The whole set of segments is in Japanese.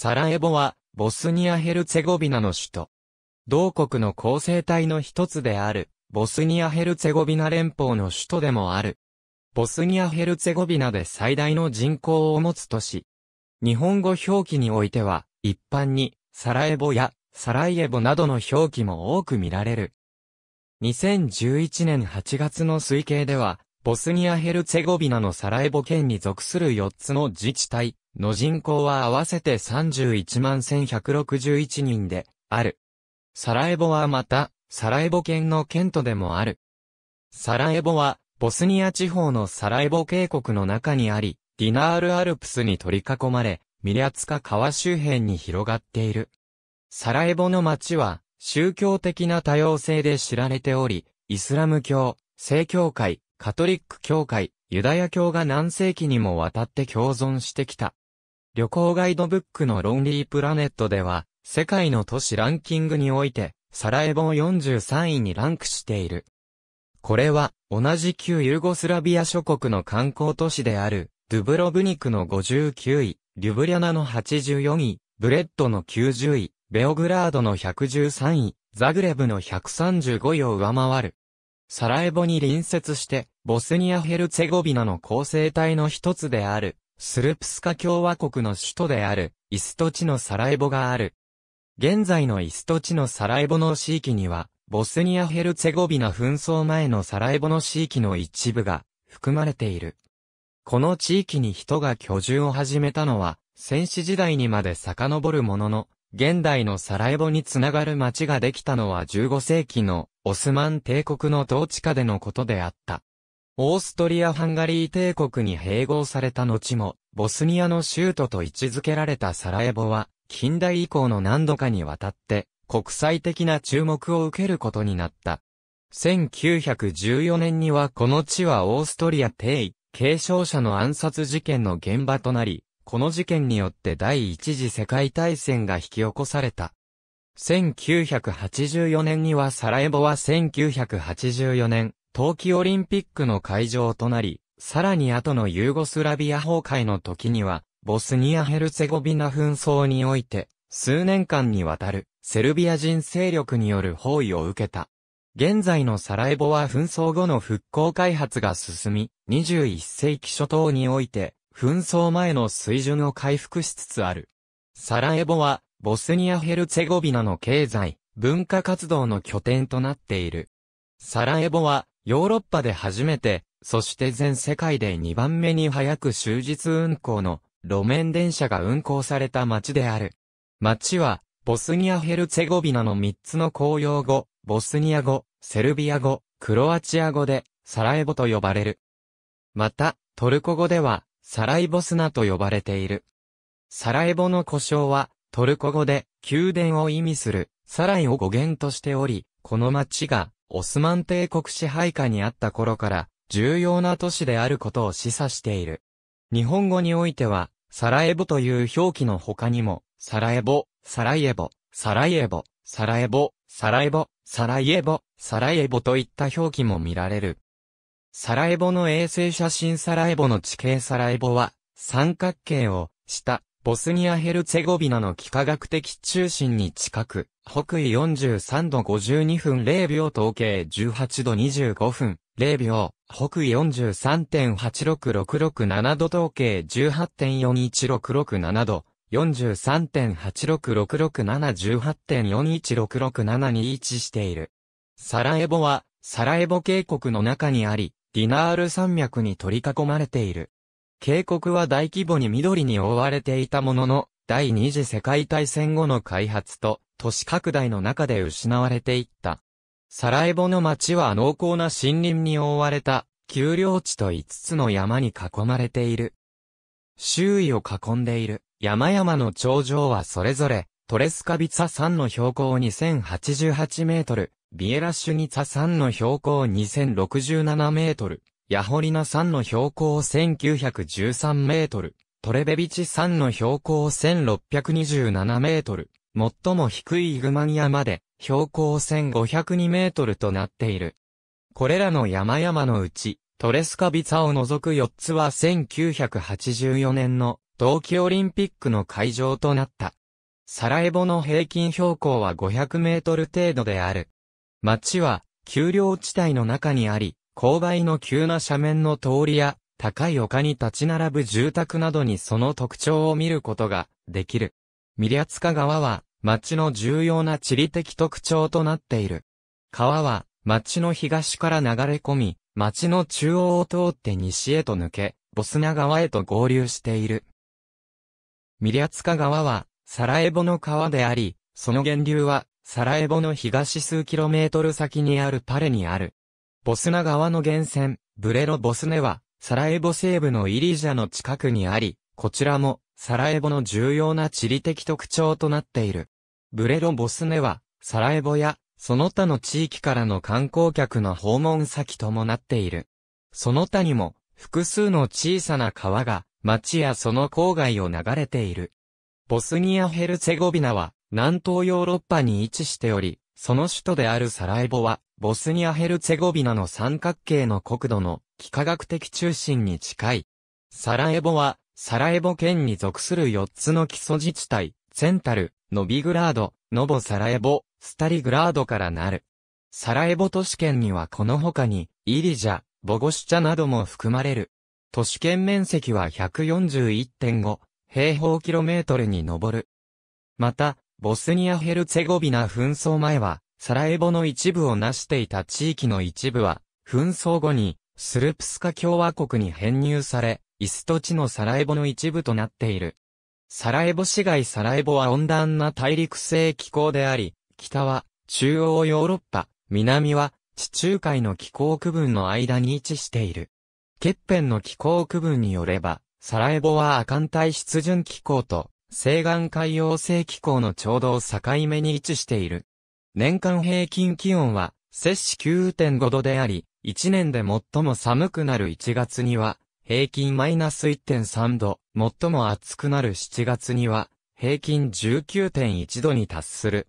サラエボは、ボスニア・ヘルツェゴビナの首都。同国の構成体の一つである、ボスニア・ヘルツェゴビナ連邦の首都でもある。ボスニア・ヘルツェゴビナで最大の人口を持つ都市。日本語表記においては、一般に、サラエボや、サライエボなどの表記も多く見られる。2011年8月の推計では、ボスニア・ヘルツェゴビナのサラエボ県に属する4つの自治体の人口は合わせて31万1161人である。サラエボはまた、サラエボ県の県都でもある。サラエボは、ボスニア地方のサラエボ渓谷の中にあり、ディナールアルプスに取り囲まれ、ミリアツカ川周辺に広がっている。サラエボの町は、宗教的な多様性で知られており、イスラム教、正教会、カトリック教会、ユダヤ教が何世紀にもわたって共存してきた。旅行ガイドブックのロンリープラネットでは、世界の都市ランキングにおいて、サラエボを43位にランクしている。これは、同じ旧ユーゴスラビア諸国の観光都市である、ドゥブロブニクの59位、リュブリャナの84位、ブレッドの90位、ベオグラードの113位、ザグレブの135位を上回る。サラエボに隣接して、ボスニア・ヘルツェゴビナの構成体の一つである、スルプスカ共和国の首都である、イスト地のサラエボがある。現在のイスト地のサラエボの地域には、ボスニア・ヘルツェゴビナ紛争前のサラエボの地域の一部が含まれている。この地域に人が居住を始めたのは、戦死時代にまで遡るものの、現代のサラエボにつながる町ができたのは15世紀のオスマン帝国の統治下でのことであった。オーストリア・ハンガリー帝国に併合された後も、ボスニアの州都と位置づけられたサラエボは、近代以降の何度かにわたって、国際的な注目を受けることになった。1914年にはこの地はオーストリア帝位、継承者の暗殺事件の現場となり、この事件によって第一次世界大戦が引き起こされた。1984年にはサラエボは1984年、冬季オリンピックの会場となり、さらに後のユーゴスラビア崩壊の時には、ボスニア・ヘルツェゴビナ紛争において、数年間にわたる、セルビア人勢力による包囲を受けた。現在のサラエボは紛争後の復興開発が進み、21世紀初頭において、紛争前の水準を回復しつつある。サラエボは、ボスニア・ヘルツェゴビナの経済、文化活動の拠点となっている。サラエボは、ヨーロッパで初めて、そして全世界で2番目に早く終日運行の路面電車が運行された街である。街は、ボスニア・ヘルツェゴビナの3つの公用語、ボスニア語、セルビア語、クロアチア語で、サラエボと呼ばれる。また、トルコ語では、サライボスナと呼ばれている。サラエボの呼称は、トルコ語で宮殿を意味するサライを語源としており、この町がオスマン帝国支配下にあった頃から重要な都市であることを示唆している。日本語においては、サラエボという表記の他にも、サラエボ、サライエボ、サライエボ、サラエボ、サラエボ、サライエボ、サライエボといった表記も見られる。サラエボの衛星写真サラエボの地形サラエボは、三角形を、したボスニアヘルツェゴビナの幾何学的中心に近く、北緯43度52分0秒統計18度25分0秒、北緯43.86667度統計18.41667度、43.8666718.41667に位置している。サラエボは、サラエボ渓谷の中にあり、ディナール山脈に取り囲まれている。渓谷は大規模に緑に覆われていたものの、第二次世界大戦後の開発と都市拡大の中で失われていった。サラエボの町は濃厚な森林に覆われた、丘陵地と5つの山に囲まれている。周囲を囲んでいる山々の頂上はそれぞれ、トレスカビツァ山の標高2088メートル、ビエラシュニツァ山の標高2067メートル、ヤホリナ山の標高1913メートル、トレベビチ山の標高1627メートル、最も低いイグマニアまで標高1502メートルとなっている。これらの山々のうち、トレスカビツァを除く4つは1984年の冬季オリンピックの会場となった。サラエボの平均標高は500メートル程度である。町は丘陵地帯の中にあり、勾配の急な斜面の通りや、高い丘に立ち並ぶ住宅などにその特徴を見ることができる。ミリャツカ川は、町の重要な地理的特徴となっている。川は、町の東から流れ込み、町の中央を通って西へと抜け、ボスナ川へと合流している。ミリャツカ川は、サラエボの川であり、その源流は、サラエボの東数キロメートル先にあるパレにある。ボスナ川の源泉、ブレロボスネは、サラエボ西部のイリジャの近くにあり、こちらも、サラエボの重要な地理的特徴となっている。ブレロボスネは、サラエボや、その他の地域からの観光客の訪問先ともなっている。その他にも、複数の小さな川が、町やその郊外を流れている。ボスニア・ヘルツェゴビナは、南東ヨーロッパに位置しており、その首都であるサラエボは、ボスニア・ヘルツェゴビナの三角形の国土の幾何学的中心に近い。サラエボは、サラエボ県に属する4つの基礎自治体、センタル、ノビグラード、ノボサラエボ、スタリグラードからなる。サラエボ都市圏にはこの他に、イリジャ、ボゴシチャなども含まれる。都市圏面積は141.5平方キロメートルに上る。また、ボスニア・ヘルツェゴビナ紛争前は、サラエボの一部を成していた地域の一部は、紛争後に、スルプスカ共和国に編入され、イスト地のサラエボの一部となっている。サラエボ市街サラエボは温暖な大陸性気候であり、北は中央ヨーロッパ、南は地中海の気候区分の間に位置している。欠片の気候区分によれば、サラエボは亜寒帯湿潤気候と西岸海洋性気候のちょうど境目に位置している。年間平均気温は、摂氏9.5度であり、1年で最も寒くなる1月には、平均マイナス1.3度、最も暑くなる7月には、平均19.1度に達する。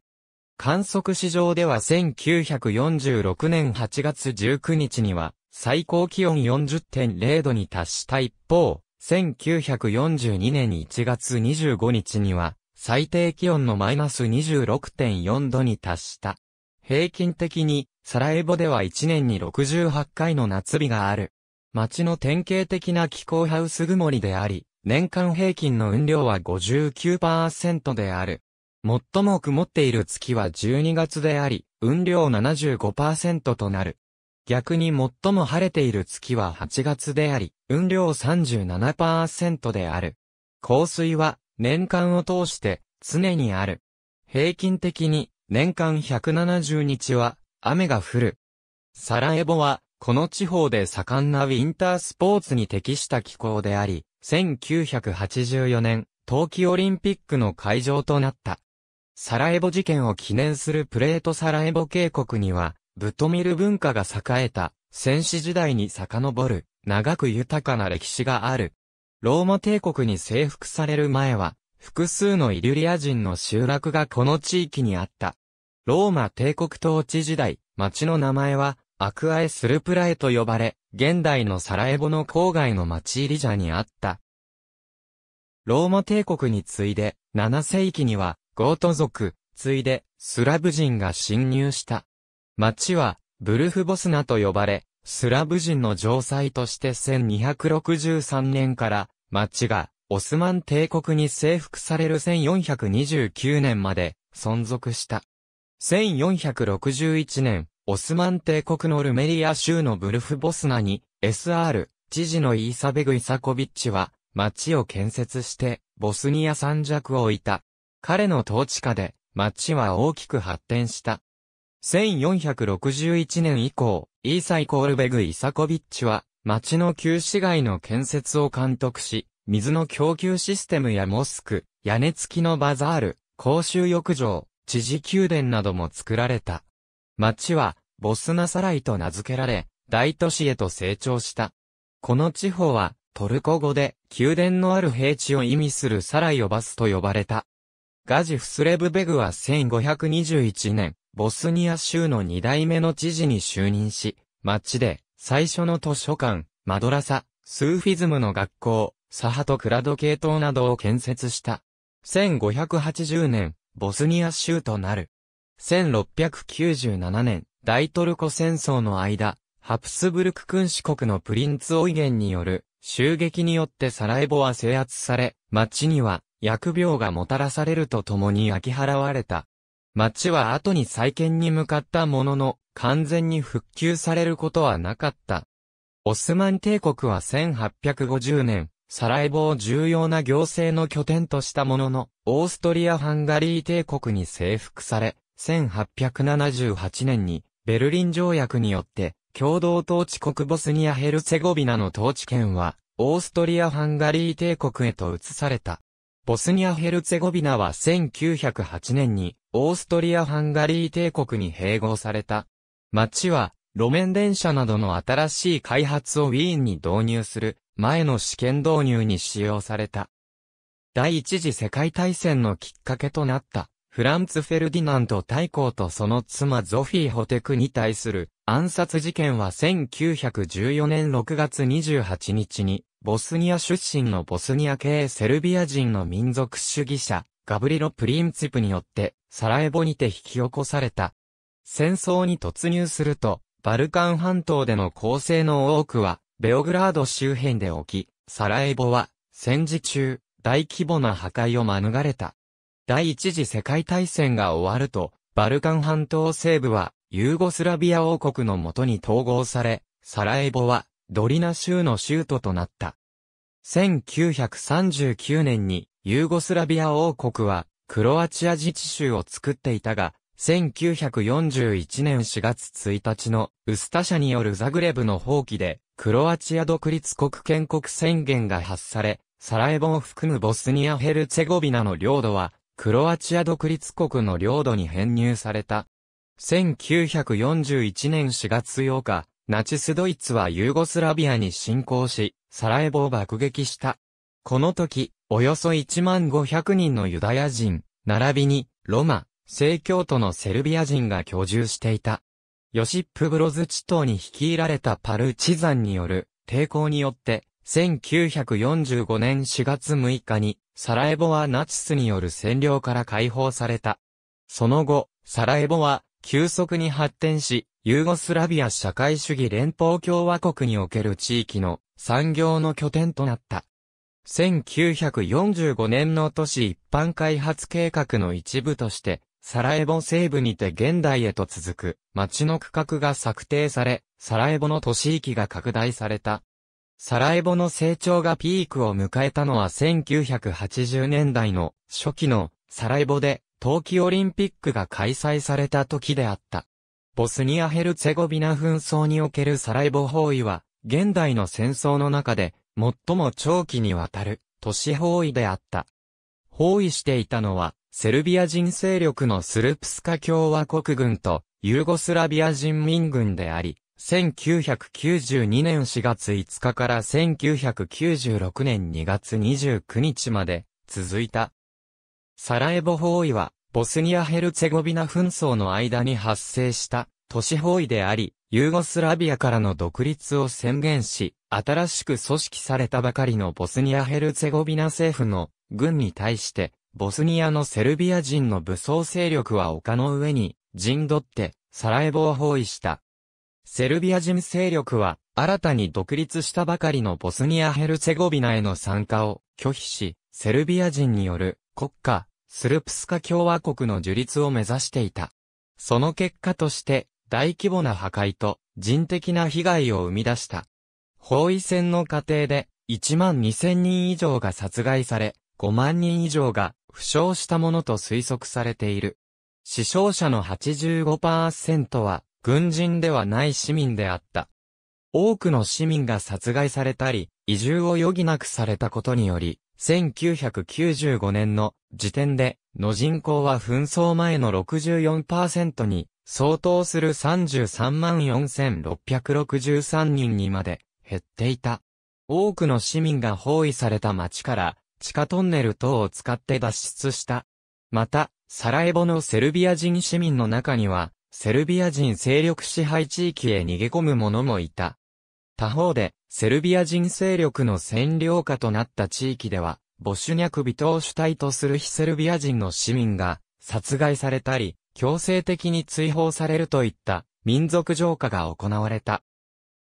観測史上では1946年8月19日には、最高気温40.0度に達した一方、1942年1月25日には、最低気温のマイナス26.4度に達した。平均的に、サラエボでは1年に68回の夏日がある。街の典型的な気候ハウス曇りであり、年間平均の雲量は59%である。最も曇っている月は12月であり、雲量75%となる。逆に最も晴れている月は8月であり、雲量37%である。降水は年間を通して常にある。平均的に年間170日は雨が降る。サラエボはこの地方で盛んなウィンタースポーツに適した気候であり、1984年冬季オリンピックの会場となった。サラエボ事件を記念するプレートサラエボ渓谷には、ブトミル文化が栄えた、戦士時代に遡る、長く豊かな歴史がある。ローマ帝国に征服される前は、複数のイリュリア人の集落がこの地域にあった。ローマ帝国統治時代、町の名前は、アクアエスルプラエと呼ばれ、現代のサラエボの郊外の町リジャにあった。ローマ帝国に次いで、7世紀には、ゴート族、次いで、スラブ人が侵入した。町は、ブルフボスナと呼ばれ、スラブ人の城塞として1263年から、町が、オスマン帝国に征服される1429年まで、存続した。1461年、オスマン帝国のルメリア州のブルフボスナに、SR、知事のイーサベグ・イサコビッチは、町を建設して、ボスニア三弱を置いた。彼の統治下で、町は大きく発展した。1461年以降、イーサイコールベグ・イサコビッチは、町の旧市街の建設を監督し、水の供給システムやモスク、屋根付きのバザール、公衆浴場、知事宮殿なども作られた。町は、ボスナサライと名付けられ、大都市へと成長した。この地方は、トルコ語で、宮殿のある平地を意味するサライオバスと呼ばれた。ガジ・フスレブベグは1521年、ボスニア州の2代目の知事に就任し、町で最初の図書館、マドラサ、スーフィズムの学校、サハトクラド系統などを建設した。1580年、ボスニア州となる。1697年、大トルコ戦争の間、ハプスブルク君主国のプリンツオイゲンによる襲撃によってサラエボは制圧され、町には疫病がもたらされるとともに焼き払われた。町は後に再建に向かったものの、完全に復旧されることはなかった。オスマン帝国は1850年、サラエボを重要な行政の拠点としたものの、オーストリア・ハンガリー帝国に征服され、1878年にベルリン条約によって共同統治国ボスニア・ヘルツェゴビナの統治権はオーストリア・ハンガリー帝国へと移された。ボスニア・ヘルツェゴビナは1908年にオーストリア・ハンガリー帝国に併合された。町は路面電車などの新しい開発をウィーンに導入する前の試験導入に使用された。第一次世界大戦のきっかけとなったフランツ・フェルディナント大公とその妻ゾフィー・ホテクに対する暗殺事件は1914年6月28日にボスニア出身のボスニア系セルビア人の民族主義者、ガブリロ・プリンツィプによって、サラエボにて引き起こされた。戦争に突入すると、バルカン半島での攻勢の多くは、ベオグラード周辺で起き、サラエボは、戦時中、大規模な破壊を免れた。第一次世界大戦が終わると、バルカン半島西部は、ユーゴスラビア王国のもとに統合され、サラエボは、ドリナ州の州都となった。1939年にユーゴスラビア王国はクロアチア自治州を作っていたが、1941年4月1日のウスタ社によるザグレブの放棄で、クロアチア独立国建国宣言が発され、サラエボを含むボスニア・ヘルツェゴビナの領土は、クロアチア独立国の領土に編入された。1941年4月8日、ナチスドイツはユーゴスラビアに侵攻し、サラエボを爆撃した。この時、およそ1万500人のユダヤ人、並びに、ロマ、聖教徒のセルビア人が居住していた。ヨシップ・ブロズ地頭に率いられたパルチザンによる抵抗によって、1945年4月6日に、サラエボはナチスによる占領から解放された。その後、サラエボは急速に発展し、ユーゴスラビア社会主義連邦共和国における地域の産業の拠点となった。1945年の都市一般開発計画の一部として、サラエボ西部にて現代へと続く町の区画が策定され、サラエボの都市域が拡大された。サラエボの成長がピークを迎えたのは1980年代の初期のサラエボで冬季オリンピックが開催された時であった。ボスニア・ヘルツェゴビナ紛争におけるサラエボ包囲は、現代の戦争の中で、最も長期にわたる、都市包囲であった。包囲していたのは、セルビア人勢力のスルプスカ共和国軍と、ユーゴスラビア人民軍であり、1992年4月5日から1996年2月29日まで続いた。サラエボ包囲はボスニア・ヘルツェゴビナ紛争の間に発生した都市包囲であり、ユーゴスラビアからの独立を宣言し、新しく組織されたばかりのボスニア・ヘルツェゴビナ政府の軍に対して、ボスニアのセルビア人の武装勢力は丘の上に陣取ってサラエボを包囲した。セルビア人勢力は新たに独立したばかりのボスニア・ヘルツェゴビナへの参加を拒否し、セルビア人による国家スルプスカ共和国の樹立を目指していた。その結果として、大規模な破壊と人的な被害を生み出した。包囲戦の過程で、1万2000人以上が殺害され、5万人以上が負傷したものと推測されている。死傷者の85%は、軍人ではない市民であった。多くの市民が殺害されたり、移住を余儀なくされたことにより、1995年の時点で、の人口は紛争前の64%に相当する334,663人にまで減っていた。多くの市民が包囲された町から地下トンネル等を使って脱出した。また、サラエボのセルビア人市民の中には、セルビア人勢力支配地域へ逃げ込む者もいた。他方で、セルビア人勢力の占領下となった地域では、ボシュニャク人を主体とする非セルビア人の市民が、殺害されたり、強制的に追放されるといった民族浄化が行われた。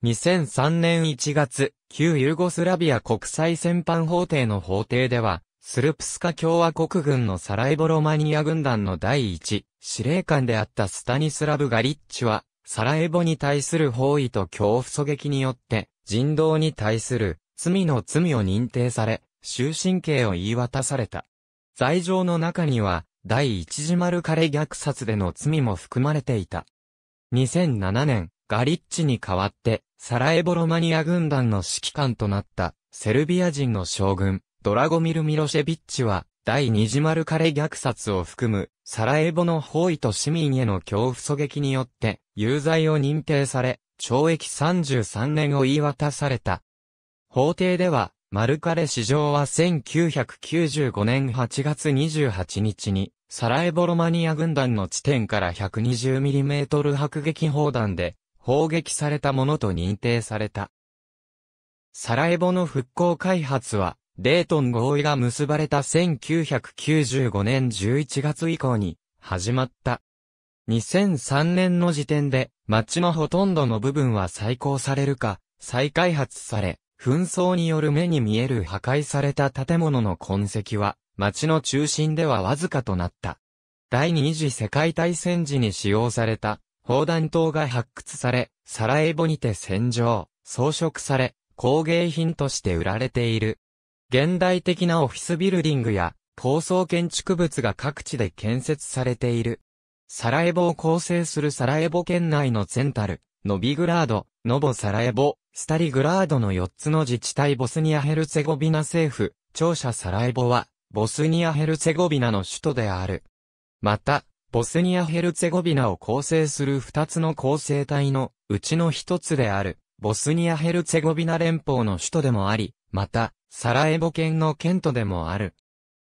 2003年1月、旧ユーゴスラビア国際戦犯法廷の法廷では、スルプスカ共和国軍のサライボロマニア軍団の第一司令官であったスタニスラブ・ガリッチは、サラエボに対する包囲と恐怖狙撃によって、人道に対する罪の罪を認定され、終身刑を言い渡された。罪状の中には、第一次マルカレ虐殺での罪も含まれていた。2007年、ガリッチに代わって、サラエボロマニア軍団の指揮官となった、セルビア人の将軍、ドラゴミル・ミロシェビッチは、第二次マルカレ虐殺を含む、サラエボの包囲と市民への恐怖狙撃によって、有罪を認定され、懲役33年を言い渡された。法廷では、マルカレ市場は1995年8月28日に、サラエボロマニア軍団の地点から 120mm 迫撃砲弾で砲撃されたものと認定された。サラエボの復興開発は、デートン合意が結ばれた1995年11月以降に始まった。2003年の時点で街のほとんどの部分は再興されるか再開発され、紛争による目に見える破壊された建物の痕跡は街の中心ではわずかとなった。第二次世界大戦時に使用された砲弾塔が発掘され、サラエボにて洗浄、装飾され、工芸品として売られている。現代的なオフィスビルディングや高層建築物が各地で建設されている。サラエボを構成するサラエボ県内のセンタル、ノビグラード、ノボサラエボ、スタリグラードの4つの自治体ボスニア・ヘルツェゴビナ政府、庁舎サラエボは、ボスニア・ヘルツェゴビナの首都である。また、ボスニア・ヘルツェゴビナを構成する2つの構成体のうちの1つである、ボスニア・ヘルツェゴビナ連邦の首都でもあり、また、サラエボ県の県都でもある。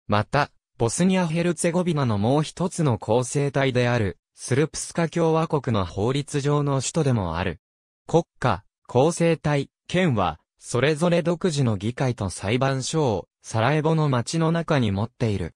また、ボスニア・ヘルツェゴビナのもう一つの構成体である、スルプスカ共和国の法律上の首都でもある。国家、構成体、県は、それぞれ独自の議会と裁判所を、サラエボの町の中に持っている。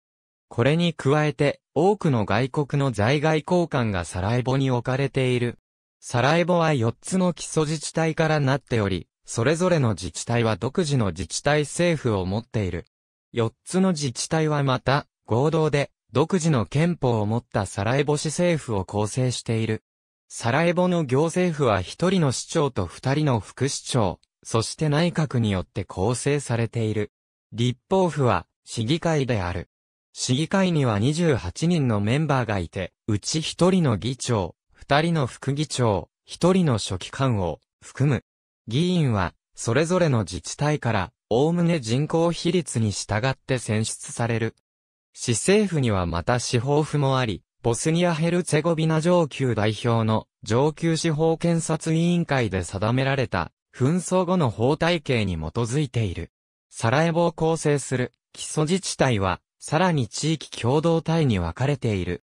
これに加えて、多くの外国の在外交換がサラエボに置かれている。サラエボは4つの基礎自治体からなっており、それぞれの自治体は独自の自治体政府を持っている。四つの自治体はまた、合同で、独自の憲法を持ったサラエボ市政府を構成している。サラエボの行政府は一人の市長と二人の副市長、そして内閣によって構成されている。立法府は、市議会である。市議会には28人のメンバーがいて、うち一人の議長、二人の副議長、一人の書記官を含む。議員は、それぞれの自治体から、おおむね人口比率に従って選出される。市政府にはまた司法府もあり、ボスニア・ヘルツェゴビナ上級代表の上級司法検察委員会で定められた紛争後の法体系に基づいている。サラエボを構成する基礎自治体は、さらに地域共同体に分かれている。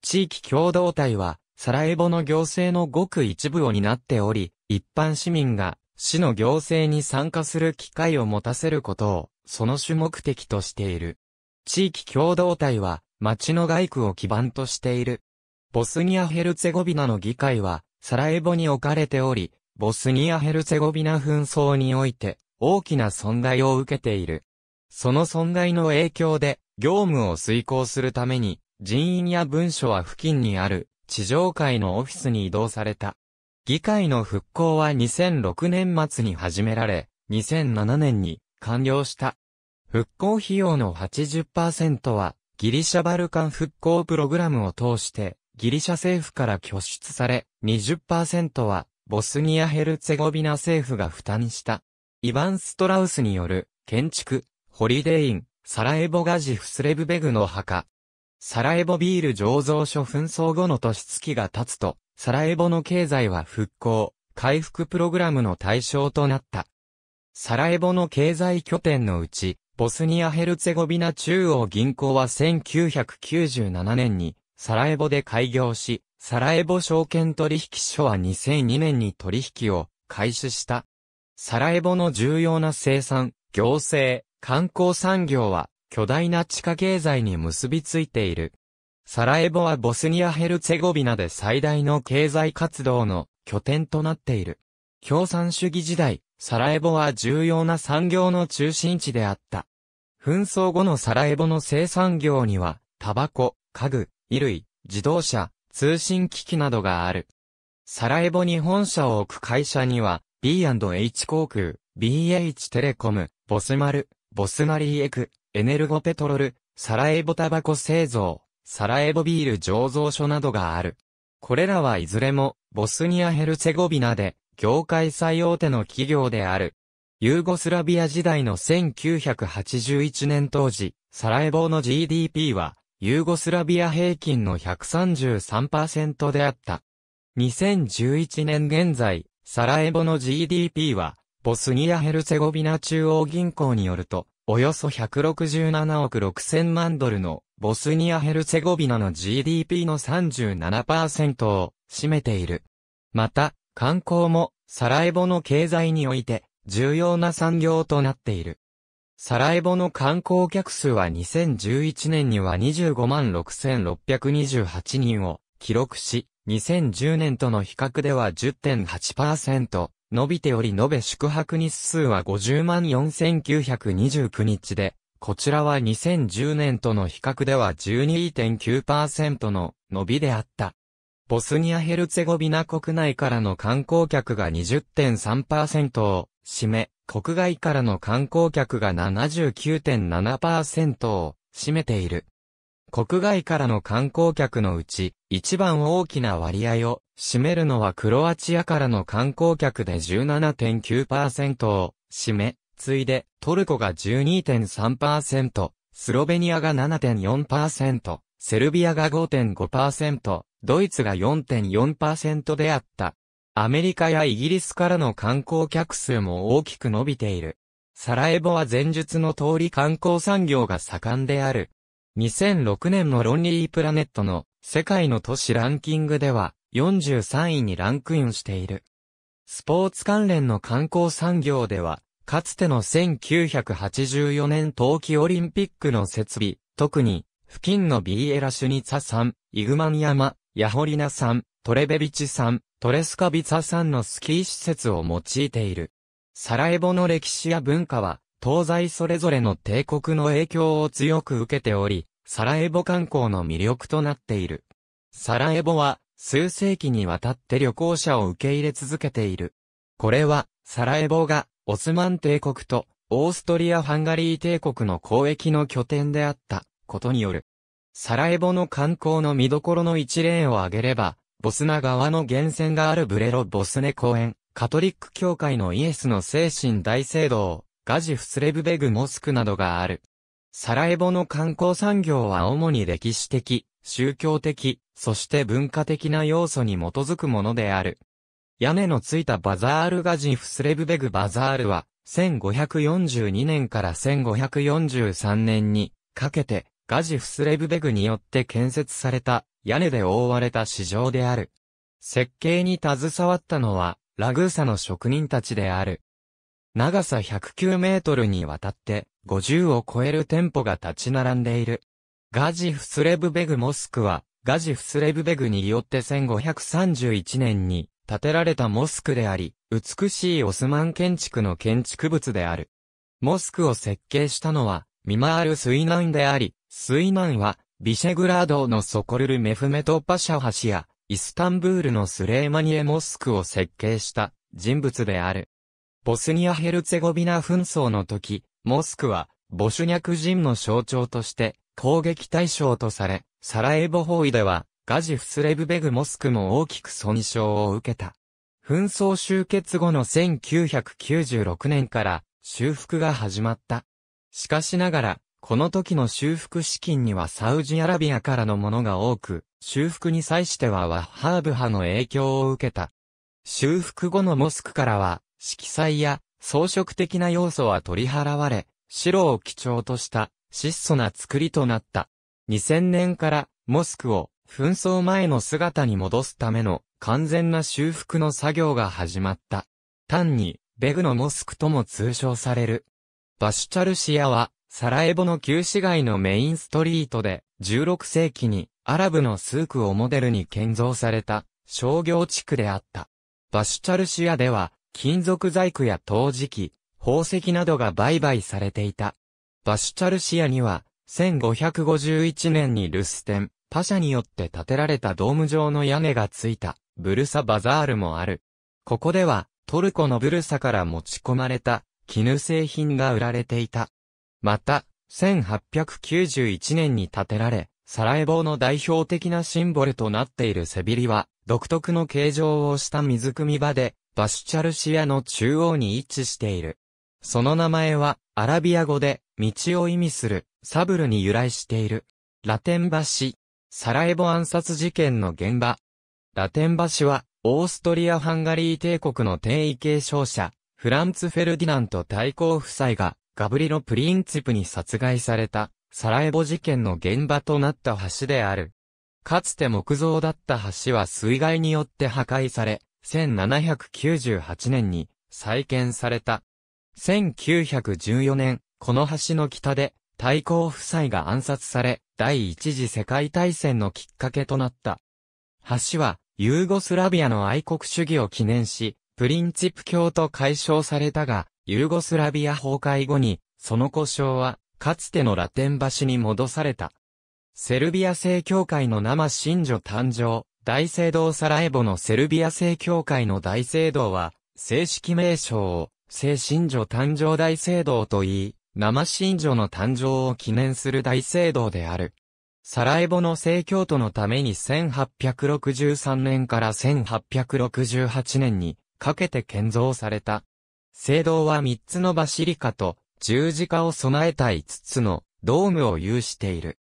地域共同体は、サラエボの行政のごく一部を担っており、一般市民が市の行政に参加する機会を持たせることを、その主目的としている。地域共同体は、町の外区を基盤としている。ボスニア・ヘルツェゴビナの議会は、サラエボに置かれており、ボスニア・ヘルツェゴビナ紛争において、大きな損害を受けている。その損害の影響で、業務を遂行するために、人員や文書は付近にある、地上界のオフィスに移動された。議会の復興は2006年末に始められ、2007年に完了した。復興費用の80%は、ギリシャバルカン復興プログラムを通して、ギリシャ政府から拠出され、20%は、ボスニア・ヘルツェゴビナ政府が負担した。イヴァン・ストラウスによる、建築、ホリデイン、サラエボガジ・フスレブベグの墓、サラエボビール醸造所紛争後の年月が経つと、サラエボの経済は復興、回復プログラムの対象となった。サラエボの経済拠点のうち、ボスニア・ヘルツェゴビナ中央銀行は1997年にサラエボで開業し、サラエボ証券取引所は2002年に取引を開始した。サラエボの重要な生産、行政、観光産業は巨大な地下経済に結びついている。サラエボはボスニア・ヘルツェゴビナで最大の経済活動の拠点となっている。共産主義時代、サラエボは重要な産業の中心地であった。紛争後のサラエボの生産業には、タバコ、家具、衣類、自動車、通信機器などがある。サラエボに本社を置く会社には、B&H 航空、BH テレコム、ボスマル、ボスマリーエク、エネルゴペトロル、サラエボタバコ製造、サラエボビール醸造所などがある。これらはいずれも、ボスニア・ヘルツェゴビナで、業界最大手の企業である。ユーゴスラビア時代の1981年当時、サラエボの GDP は、ユーゴスラビア平均の133%であった。2011年現在、サラエボの GDP は、ボスニア・ヘルツェゴビナ中央銀行によると、およそ167億6000万ドルのボスニア・ヘルツェゴビナの GDP の37%を占めている。また、観光もサラエボの経済において重要な産業となっている。サラエボの観光客数は2011年には25万6628人を記録し、2010年との比較では10.8%伸びており延べ宿泊日数は50万4929日で、こちらは2010年との比較では12.9%の伸びであった。ボスニア・ヘルツェゴビナ国内からの観光客が20.3%を占め、国外からの観光客が79.7%を占めている。国外からの観光客のうち、一番大きな割合を占めるのはクロアチアからの観光客で17.9%を占め、次いでトルコが12.3%、スロベニアが7.4%、セルビアが5.5%、ドイツが4.4%であった。アメリカやイギリスからの観光客数も大きく伸びている。サラエボは前述の通り観光産業が盛んである。2006年のロンリープラネットの世界の都市ランキングでは43位にランクインしている。スポーツ関連の観光産業では、かつての1984年冬季オリンピックの設備、特に付近のビーエラシュニツァ山、イグマン山、ヤホリナ山、トレベビチ山、トレスカビツァ山のスキー施設を用いている。サラエボの歴史や文化は東西それぞれの帝国の影響を強く受けており、サラエボ観光の魅力となっている。サラエボは、数世紀にわたって旅行者を受け入れ続けている。これは、サラエボが、オスマン帝国と、オーストリア・ハンガリー帝国の交易の拠点であった、ことによる。サラエボの観光の見どころの一例を挙げれば、ボスナ川の源泉があるブレロ・ボスネ公園、カトリック教会のイエスの精神大聖堂、ガジフスレブベグモスクなどがある。サラエボの観光産業は主に歴史的、宗教的、そして文化的な要素に基づくものである。屋根のついたバザールガジフスレブベグバザールは、1542年から1543年にかけて、ガジフスレブベグによって建設された屋根で覆われた市場である。設計に携わったのは、ラグーサの職人たちである。長さ109メートルにわたって、50を超える店舗が立ち並んでいる。ガジフスレブベグモスクは、ガジフスレブベグによって1531年に建てられたモスクであり、美しいオスマン建築の建築物である。モスクを設計したのは、ミマール・スイナンであり、スイナンは、ビシェグラードのソコルル・メフメト・パシャ橋や、イスタンブールのスレーマニエ・モスクを設計した人物である。ボスニア・ヘルツェゴビナ紛争の時、モスクは、ボシュニャク人の象徴として、攻撃対象とされ、サラエボ包囲では、ガジフスレブベグモスクも大きく損傷を受けた。紛争終結後の1996年から修復が始まった。しかしながら、この時の修復資金にはサウジアラビアからのものが多く、修復に際してはワッハーブ派の影響を受けた。修復後のモスクからは、色彩や装飾的な要素は取り払われ、白を基調とした質素な作りとなった。2000年からモスクを紛争前の姿に戻すための完全な修復の作業が始まった。単にベグのモスクとも通称される。バシュチャルシアはサラエボの旧市街のメインストリートで16世紀にアラブのスークをモデルに建造された商業地区であった。バシュチャルシアでは金属細工や陶磁器、宝石などが売買されていた。バシュチャルシアには、1551年にルステン、他社によって建てられたドーム状の屋根がついた、ブルサバザールもある。ここでは、トルコのブルサから持ち込まれた、絹製品が売られていた。また、1891年に建てられ、サラエボの代表的なシンボルとなっている背ビリは、独特の形状をした水汲み場で、バュチャルシアの中央に位置している。その名前は、アラビア語で、道を意味する、サブルに由来している。ラテン橋、サラエボ暗殺事件の現場。ラテン橋は、オーストリア・ハンガリー帝国の定位継承者、フランツ・フェルディナント大公夫妻が、ガブリロ・プリンツィプに殺害された、サラエボ事件の現場となった橋である。かつて木造だった橋は水害によって破壊され、1798年に再建された。1914年、この橋の北で、太閤夫妻が暗殺され、第一次世界大戦のきっかけとなった。橋は、ユーゴスラビアの愛国主義を記念し、プリンチプ教と解消されたが、ユーゴスラビア崩壊後に、その故障は、かつてのラテン橋に戻された。セルビア正教会の生信女誕生、大聖堂サラエボのセルビア正教会の大聖堂は、正式名称を、聖神女誕生大聖堂と言い、生神女の誕生を記念する大聖堂である。サラエボの正教徒のために1863年から1868年にかけて建造された。聖堂は3つのバシリカと十字架を備えた5つのドームを有している。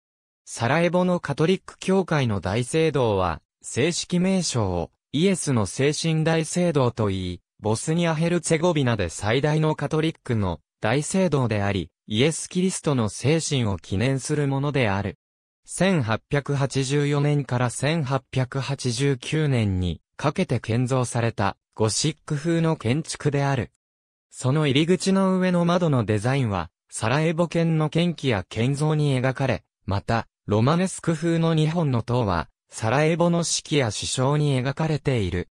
サラエボのカトリック教会の大聖堂は正式名称をイエスの精神大聖堂と言い、ボスニア・ヘルツェゴビナで最大のカトリックの大聖堂であり、イエス・キリストの精神を記念するものである。1884年から1889年にかけて建造されたゴシック風の建築である。その入り口の上の窓のデザインは、サラエボ県の剣気や建造に描かれ、また、ロマネスク風の日本の塔は、サラエボの指揮や首相に描かれている。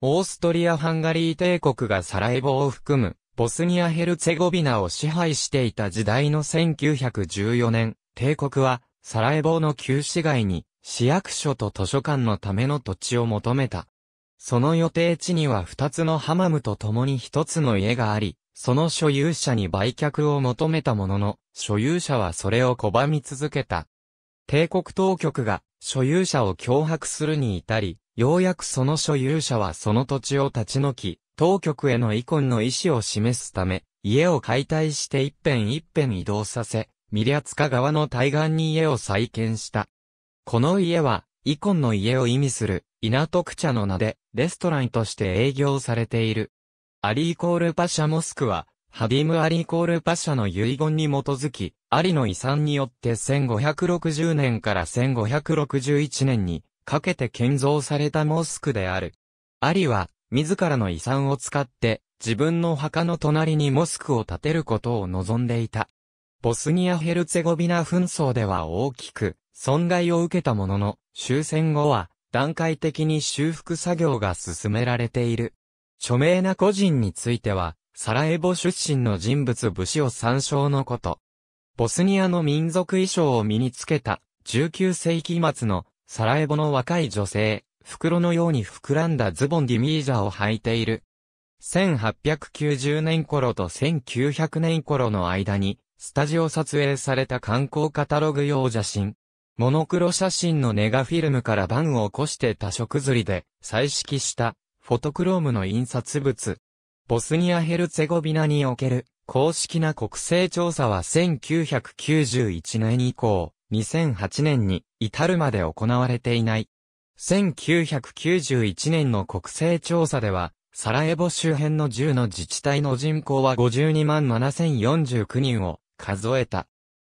オーストリア・ハンガリー帝国がサラエボを含む、ボスニア・ヘルツェゴビナを支配していた時代の1914年、帝国は、サラエボの旧市街に、市役所と図書館のための土地を求めた。その予定地には二つのハマムと共に一つの家があり、その所有者に売却を求めたものの、所有者はそれを拒み続けた。帝国当局が所有者を脅迫するに至り、ようやくその所有者はその土地を立ち退き、当局への遺恨の意思を示すため、家を解体して一辺一辺移動させ、ミリアツカ川の対岸に家を再建した。この家は、遺恨の家を意味する、稲徳茶の名で、レストランとして営業されている。アリーコールパシャモスクは、ハビム・アリ・コール・パシャの遺言に基づき、アリの遺産によって1560年から1561年にかけて建造されたモスクである。アリは、自らの遺産を使って、自分の墓の隣にモスクを建てることを望んでいた。ボスニア・ヘルツェゴビナ紛争では大きく、損害を受けたものの、終戦後は、段階的に修復作業が進められている。著名な個人については、サラエボ出身の人物武士を参照のこと。ボスニアの民族衣装を身につけた、19世紀末のサラエボの若い女性、袋のように膨らんだズボンディミージャを履いている。1890年頃と1900年頃の間に、スタジオ撮影された観光カタログ用写真。モノクロ写真のネガフィルムからンを起こして多色釣りで、彩色した、フォトクロームの印刷物。ボスニア・ヘルツェゴビナにおける公式な国勢調査は1991年以降、2008年に至るまで行われていない。1991年の国勢調査では、サラエボ周辺の10の自治体の人口は52万7049人を数えた。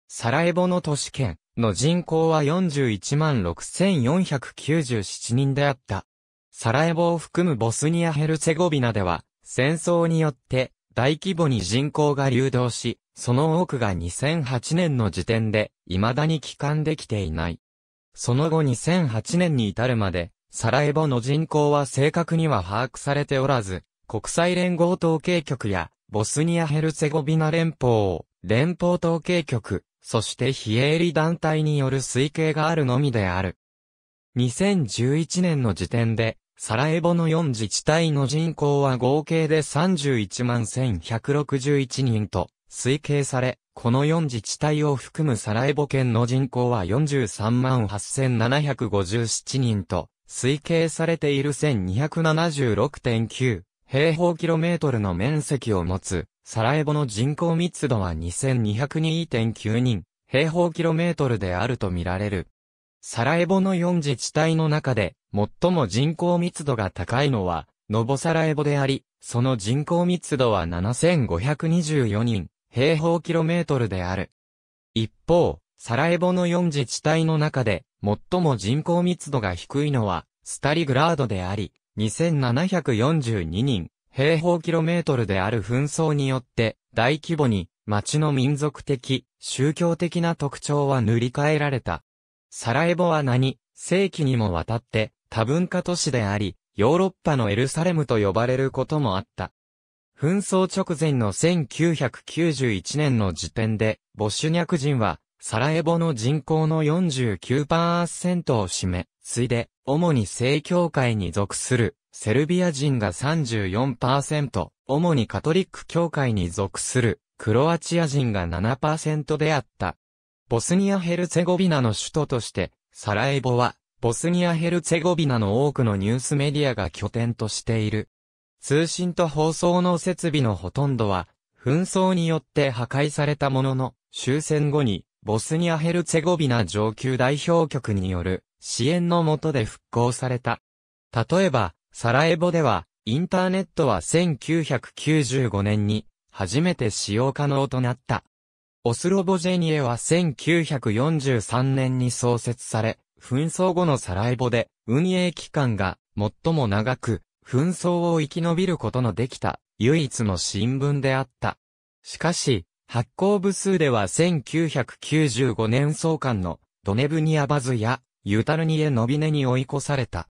サラエボの都市圏の人口は41万6497人であった。サラエボを含むボスニア・ヘルツェゴビナでは、戦争によって大規模に人口が流動し、その多くが2008年の時点で未だに帰還できていない。その後2008年に至るまで、サラエボの人口は正確には把握されておらず、国際連合統計局やボスニア・ヘルツェゴビナ連邦、連邦統計局、そして非営利団体による推計があるのみである。2011年の時点で、サラエボの4自治体の人口は合計で31万1161人と推計され、この4自治体を含むサラエボ県の人口は43万8757人と推計されている1276.9平方キロメートルの面積を持つサラエボの人口密度は2202.9人平方キロメートルであるとみられる。サラエボの4自治体の中で、最も人口密度が高いのは、ノボサラエボであり、その人口密度は7524人、平方キロメートルである。一方、サラエボの4自治体の中で、最も人口密度が低いのは、スタリグラードであり、2742人、平方キロメートルである紛争によって、大規模に、町の民族的、宗教的な特徴は塗り替えられた。サラエボは名に、世紀にもわたって多文化都市であり、ヨーロッパのエルサレムと呼ばれることもあった。紛争直前の1991年の時点で、ボシュニャク人は、サラエボの人口の49%を占め、次いで、主に正教会に属する、セルビア人が34%、主にカトリック教会に属する、クロアチア人が7%であった。ボスニア・ヘルツェゴビナの首都として、サラエボは、ボスニア・ヘルツェゴビナの多くのニュースメディアが拠点としている。通信と放送の設備のほとんどは、紛争によって破壊されたものの、終戦後に、ボスニア・ヘルツェゴビナ上級代表局による支援のもとで復興された。例えば、サラエボでは、インターネットは1995年に初めて使用可能となった。オスロボジェニエは1943年に創設され、紛争後のサライボで運営期間が最も長く、紛争を生き延びることのできた唯一の新聞であった。しかし、発行部数では1995年創刊のドネブニアバズやユタルニエノビネに追い越された。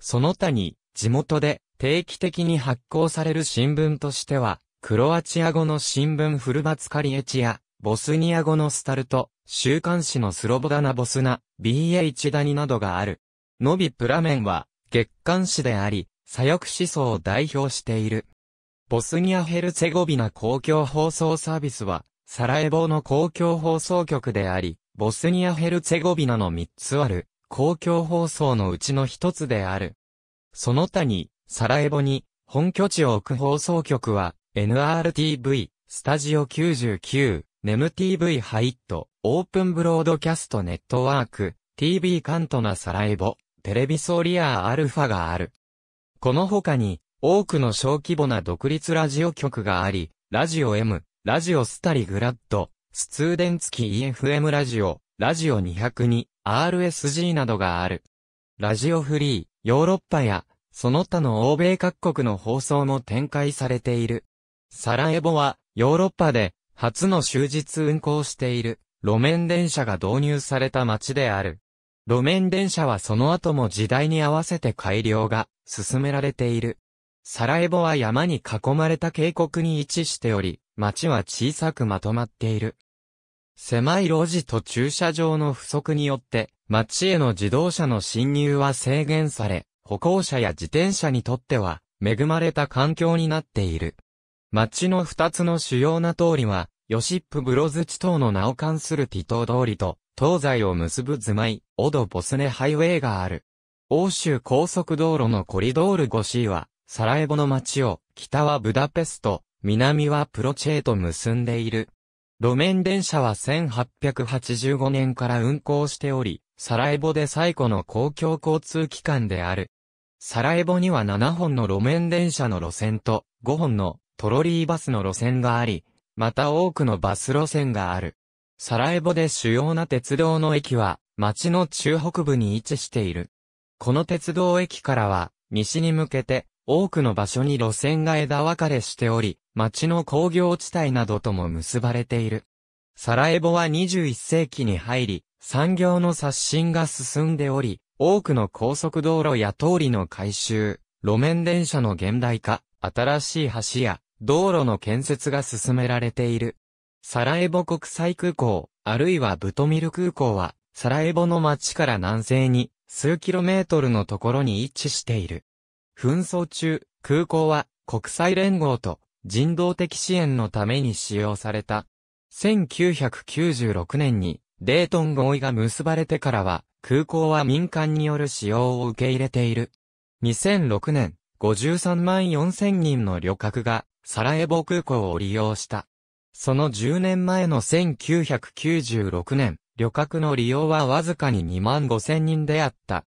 その他に地元で定期的に発行される新聞としては、クロアチア語の新聞フルバツカリエチやボスニア語のスタルト、週刊誌のスロボダナ・ボスナ、BH ダニなどがある。ノビ・プラメンは、月刊誌であり、左翼思想を代表している。ボスニア・ヘルツェゴビナ公共放送サービスは、サラエボの公共放送局であり、ボスニア・ヘルツェゴビナの3つある、公共放送のうちの1つである。その他に、サラエボに、本拠地を置く放送局は、NRTV、スタジオ99、ネム TV ハイット、オープンブロードキャストネットワーク、TV カントナサラエボ、テレビソリアアルファがある。この他に、多くの小規模な独立ラジオ局があり、ラジオ M、ラジオスタリグラッド、スツーデンツキ EFM ラジオ、ラジオ202、RSG などがある。ラジオフリー、ヨーロッパや、その他の欧米各国の放送も展開されている。サラエボは、ヨーロッパで、初の終日運行している路面電車が導入された町である。路面電車はその後も時代に合わせて改良が進められている。サラエボは山に囲まれた渓谷に位置しており、町は小さくまとまっている。狭い路地と駐車場の不足によって、町への自動車の侵入は制限され、歩行者や自転車にとっては、恵まれた環境になっている。町の二つの主要な通りは、ヨシップ・ブロズ地等の名を冠するティト通りと、東西を結ぶズマイ、オド・ボスネハイウェイがある。欧州高速道路のコリドール 5C は、サラエボの町を、北はブダペスト、南はプロチェと結んでいる。路面電車は1885年から運行しており、サラエボで最古の公共交通機関である。サラエボには7本の路面電車の路線と5本のトロリーバスの路線があり、また多くのバス路線がある。サラエボで主要な鉄道の駅は、町の中北部に位置している。この鉄道駅からは、西に向けて、多くの場所に路線が枝分かれしており、町の工業地帯などとも結ばれている。サラエボは21世紀に入り、産業の刷新が進んでおり、多くの高速道路や通りの改修、路面電車の現代化、新しい橋や道路の建設が進められている。サラエボ国際空港、あるいはブトミル空港は、サラエボの町から南西に、数キロメートルのところに位置している。紛争中、空港は、国際連合と、人道的支援のために使用された。1996年に、デートン合意が結ばれてからは、空港は民間による使用を受け入れている。2006年、53万4000人の旅客がサラエボ空港を利用した。その10年前の1996年、旅客の利用はわずかに2万5千人であった。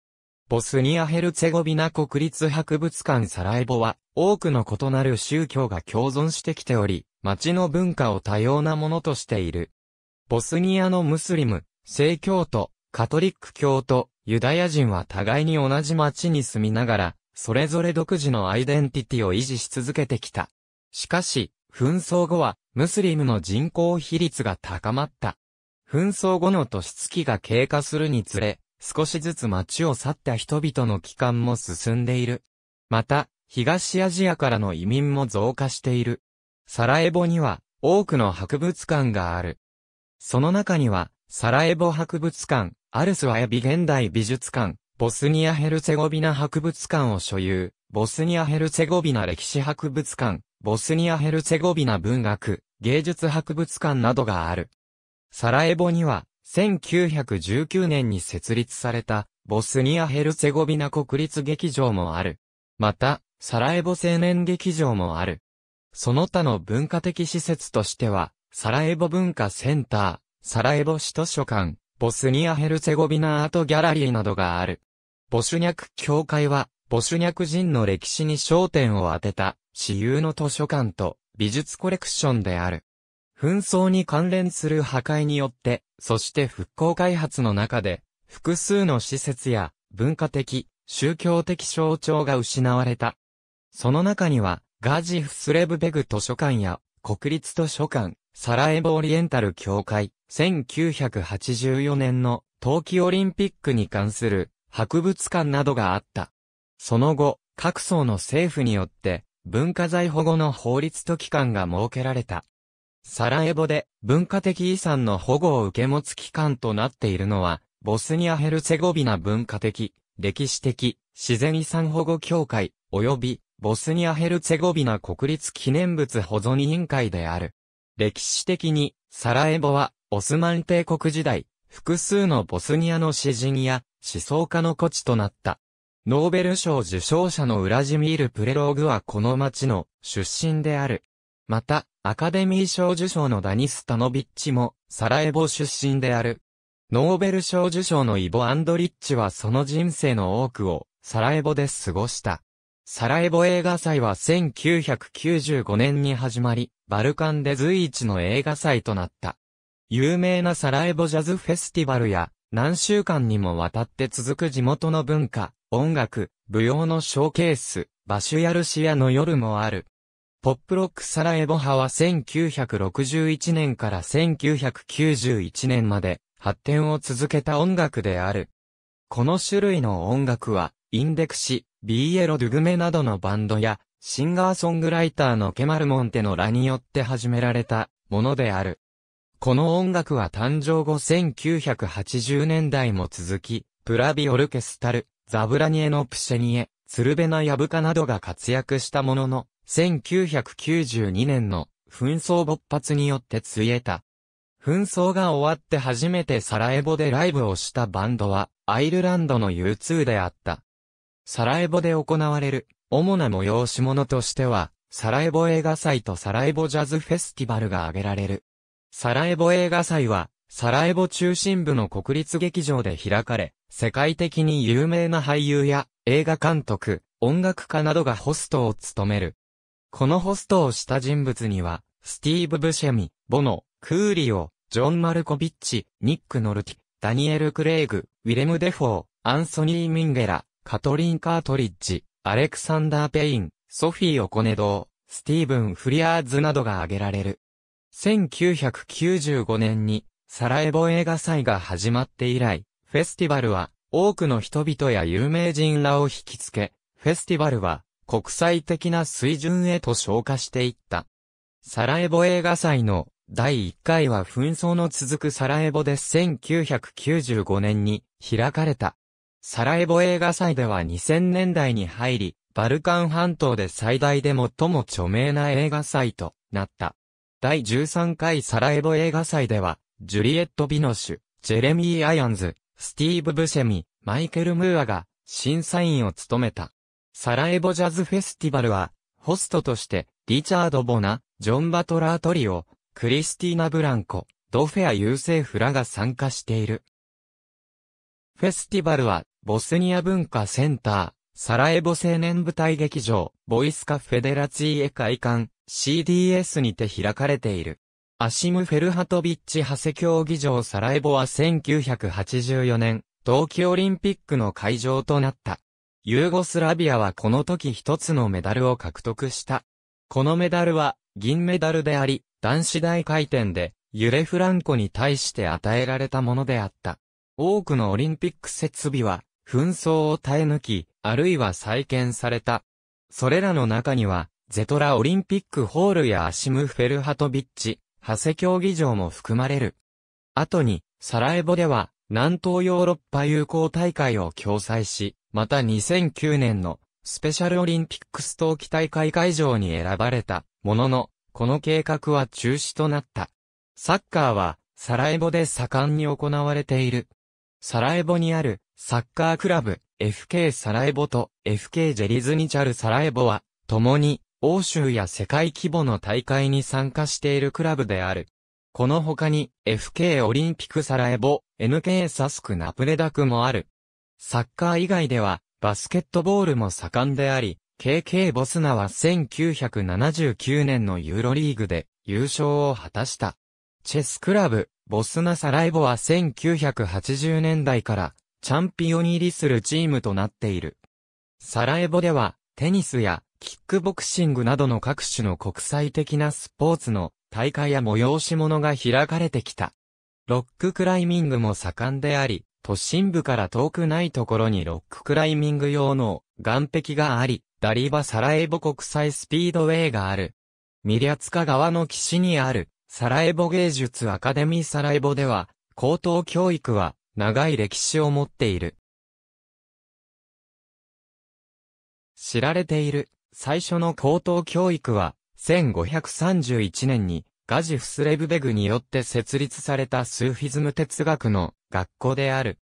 ボスニア・ヘルツェゴビナ国立博物館サラエボは、多くの異なる宗教が共存してきており、町の文化を多様なものとしている。ボスニアのムスリム、聖教徒、カトリック教徒、ユダヤ人は互いに同じ町に住みながら、それぞれ独自のアイデンティティを維持し続けてきた。しかし、紛争後は、ムスリムの人口比率が高まった。紛争後の年月が経過するにつれ、少しずつ街を去った人々の帰還も進んでいる。また、東アジアからの移民も増加している。サラエボには、多くの博物館がある。その中には、サラエボ博物館、アルスワエビ現代美術館、ボスニア・ヘルツェゴビナ博物館を所有、ボスニア・ヘルツェゴビナ歴史博物館、ボスニア・ヘルツェゴビナ文学、芸術博物館などがある。サラエボには、1919年に設立された、ボスニア・ヘルツェゴビナ国立劇場もある。また、サラエボ青年劇場もある。その他の文化的施設としては、サラエボ文化センター、サラエボ市図書館、ボスニア・ヘルツェゴビナアートギャラリーなどがある。ボシュニャク教会は、ボシュニャク人の歴史に焦点を当てた私有の図書館と美術コレクションである。紛争に関連する破壊によって、そして復興開発の中で、複数の施設や文化的、宗教的象徴が失われた。その中には、ガージフスレブベグ図書館や国立図書館、サラエボオリエンタル協会、1984年の冬季オリンピックに関する博物館などがあった。その後、各層の政府によって文化財保護の法律と機関が設けられた。サラエボで文化的遺産の保護を受け持つ機関となっているのは、ボスニア・ヘルツェゴビナ文化的、歴史的、自然遺産保護協会、及び、ボスニア・ヘルツェゴビナ国立記念物保存委員会である。歴史的に、サラエボは、オスマン帝国時代、複数のボスニアの詩人や思想家の故地となった。ノーベル賞受賞者のウラジミール・プレローグはこの町の出身である。また、アカデミー賞受賞のダニス・タノビッチも、サラエボ出身である。ノーベル賞受賞のイボ・アンドリッチはその人生の多くを、サラエボで過ごした。サラエボ映画祭は1995年に始まり、バルカンで随一の映画祭となった。有名なサラエボジャズフェスティバルや、何週間にもわたって続く地元の文化、音楽、舞踊のショーケース、バシュヤルシアの夜もある。ポップロックサラエボ派は1961年から1991年まで発展を続けた音楽である。この種類の音楽は、インデクシ、ビーエロ・ドゥグメなどのバンドや、シンガーソングライターのケマルモンテのラによって始められたものである。この音楽は誕生後1980年代も続き、プラビオルケスタル、ザブラニエのプシェニエ、ツルベナヤブカなどが活躍したものの、1992年の紛争勃発によってつえた。紛争が終わって初めてサラエボでライブをしたバンドは、アイルランドの U2 であった。サラエボで行われる、主な催し物としては、サラエボ映画祭とサラエボジャズフェスティバルが挙げられる。サラエボ映画祭は、サラエボ中心部の国立劇場で開かれ、世界的に有名な俳優や映画監督、音楽家などがホストを務める。このホストをした人物には、スティーブ・ブシェミ、ボノ、クーリオ、ジョン・マルコビッチ、ニック・ノルティ、ダニエル・クレイグ、ウィレム・デフォー、アンソニー・ミンゲラ、カトリン・カートリッジ、アレクサンダー・ペイン、ソフィー・オコネドー、スティーブン・フリアーズなどが挙げられる。1995年にサラエボ映画祭が始まって以来、フェスティバルは多くの人々や有名人らを引きつけ、フェスティバルは国際的な水準へと昇華していった。サラエボ映画祭の第1回は紛争の続くサラエボで1995年に開かれた。サラエボ映画祭では2000年代に入り、バルカン半島で最大で最も著名な映画祭となった。第13回サラエボ映画祭では、ジュリエット・ビノシュ、ジェレミー・アイアンズ、スティーブ・ブシェミ、マイケル・ムーアが審査員を務めた。サラエボジャズフェスティバルは、ホストとして、リチャード・ボナ、ジョン・バトラー・トリオ、クリスティーナ・ブランコ、ドフェアユーセーフラが参加している。フェスティバルは、ボスニア文化センター、サラエボ青年舞台劇場、ボイスカ・フェデラチーエ会館、CDS にて開かれている。アシム・フェルハトビッチ・ハセ競技場サラエボは1984年、冬季オリンピックの会場となった。ユーゴスラビアはこの時一つのメダルを獲得した。このメダルは、銀メダルであり、男子大回転で、ユレ・フランコに対して与えられたものであった。多くのオリンピック設備は、紛争を耐え抜き、あるいは再建された。それらの中には、ゼトラオリンピックホールやアシム・フェルハトビッチ、長谷競技場も含まれる。後に、サラエボでは、南東ヨーロッパ友好大会を共催し、また2009年のスペシャルオリンピックス冬季大会会場に選ばれたものの、この計画は中止となった。サッカーはサラエボで盛んに行われている。サラエボにあるサッカークラブ FK サラエボと FK ジェリズニチャルサラエボは共に欧州や世界規模の大会に参加しているクラブである。この他に、FK オリンピックサラエボ、NK サスクナプレダクもある。サッカー以外では、バスケットボールも盛んであり、KK ボスナは1979年のユーロリーグで優勝を果たした。チェスクラブ、ボスナサラエボは1980年代からチャンピオン入りするチームとなっている。サラエボではテニスやキックボクシングなどの各種の国際的なスポーツの大会や催し物が開かれてきた。ロッククライミングも盛んであり、都心部から遠くないところにロッククライミング用の岩壁があり、ダリバ・サラエボ国際スピードウェイがある。ミリャツカ川の岸にある、サラエボ芸術アカデミーサラエボでは、高等教育は長い歴史を持っている。知られている。最初の高等教育は、1531年に、ガジフスレブベグによって設立されたスーフィズム哲学の学校である。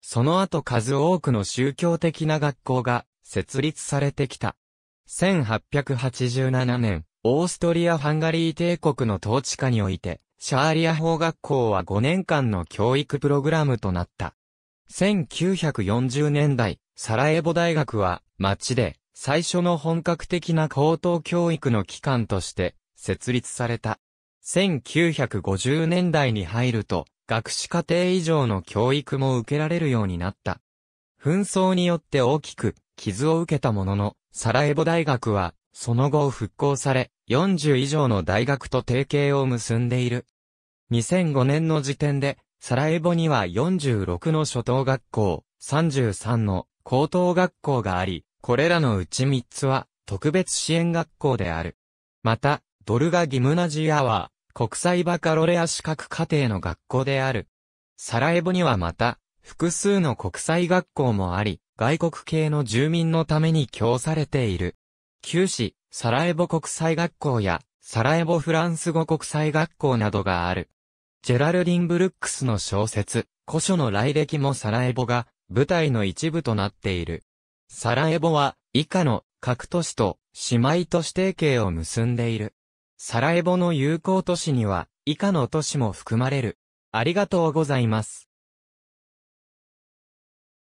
その後数多くの宗教的な学校が設立されてきた。1887年、オーストリア・ハンガリー帝国の統治下において、シャーリア法学校は5年間の教育プログラムとなった。1940年代、サラエボ大学は、町で、最初の本格的な高等教育の機関として設立された。1950年代に入ると、学士課程以上の教育も受けられるようになった。紛争によって大きく傷を受けたものの、サラエボ大学は、その後復興され、40以上の大学と提携を結んでいる。2005年の時点で、サラエボには46の初等学校、33の高等学校があり、これらのうち3つは、特別支援学校である。また、ドルガ・ギムナジアは、国際バカロレア資格課程の学校である。サラエボにはまた、複数の国際学校もあり、外国系の住民のために供されている。旧市、サラエボ国際学校や、サラエボフランス語国際学校などがある。ジェラルディン・ブルックスの小説、古書の来歴もサラエボが舞台の一部となっている。サラエボは、以下の各都市と姉妹都市提携を結んでいる。サラエボの友好都市には、以下の都市も含まれる。ありがとうございます。